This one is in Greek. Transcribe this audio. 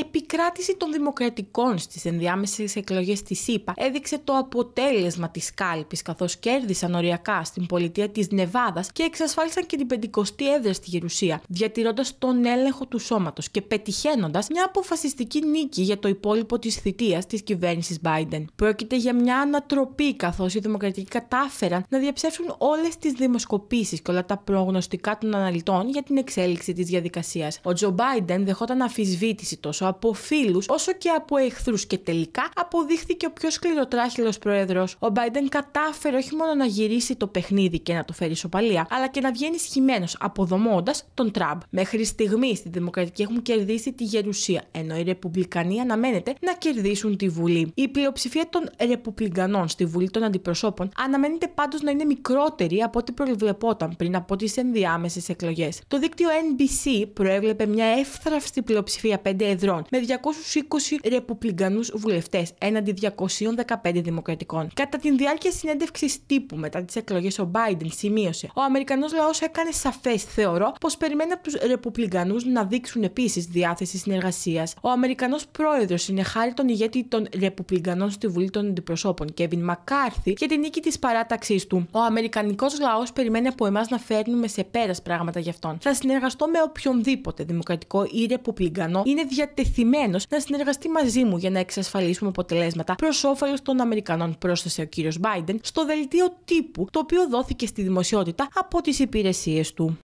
επικράτηση των δημοκρατικών στις ενδιάμεσες εκλογές της ΣΥΠΑ έδειξε το αποτέλεσμα της κάλπης καθώς κέρδισαν οριακά στην πολιτεία της Νεβάδας και εξασφάλισαν και την πεντηκοστή έδρα στη Γερουσία, διατηρώντας τον έλεγχο του σώματος και πετυχαίνοντας μια αποφασιστική νίκη για το υπόλοιπο της θητείας της κυβέρνησης Biden. Πρόκειται για μια ανατροπή καθώς οι δημοκρατικοί κατάφεραν να διαψεύσουν όλες τις δημοσκοπήσεις και όλα τα προγνωστικά των αναλυτών για την εξέλιξη της διαδικασίας. Ο Τζο Biden δεχόταν αφισβήτηση τόσο από φίλους όσο και από εχθρούς και τελικά αποδείχθηκε ο πιο σκληροτράχυλος πρόεδρος. Ο Biden κατάφερε όχι μόνο να γυρίσει το παιχνίδι και να το φέρει σοπαλία, αλλά και να βγαίνει σχημένο, αποδομώντας τον Τραμπ. Μέχρι στιγμής οι δημοκρατική έχουν κερδίσει τη γερουσία, ενώ οι Ρεπουμπλικανοί αναμένεται να κερδίσουν τη Βουλή. Η πλειοψηφία των Ρεπουμπλικανών στη Βουλή των Αντιπροσώπων αναμένεται πάντως να είναι μικρότερη από ό,τι προβλεπόταν πριν από τις ενδιάμεσες εκλογές. Το δίκτυο NBC προέβλεπε μια εύθραυστη πλειοψηφία 5 εδρών με 220 ρεπουμπλικανούς βουλευτές έναντι 215 Δημοκρατικών. Κατά τη διάρκεια συνέντευξης τύπου μετά τις εκλογές, ο Biden σημείωσε: Ο Αμερικανός λαός έκανε σαφές, θεωρώ, πως περιμένει από τους ρεπουμπλικανούς να δείξουν επίσης διάθεση συνεργασίας. Ο Αμερικανός πρόεδρος χάρη τον ηγέτη των ρεπουμπλικανών στη Βουλή των Αντιπροσώπων, Κέβιν Μακάρθι, για την νίκη της παράταξής του. Ο Αμερικανικός λαός περιμένει από εμάς να φέρνουμε σε πέρας πράγματα γι' αυτόν. Θα συνεργαστώ με οποιονδήποτε δημοκρατικό ή ρεπουμπλικανό είναι διατηρητή να συνεργαστεί μαζί μου για να εξασφαλίσουμε αποτελέσματα προς όφελος των Αμερικανών, πρόσθεσε ο κύριος Biden στο δελτίο τύπου, το οποίο δόθηκε στη δημοσιότητα από τις υπηρεσίες του.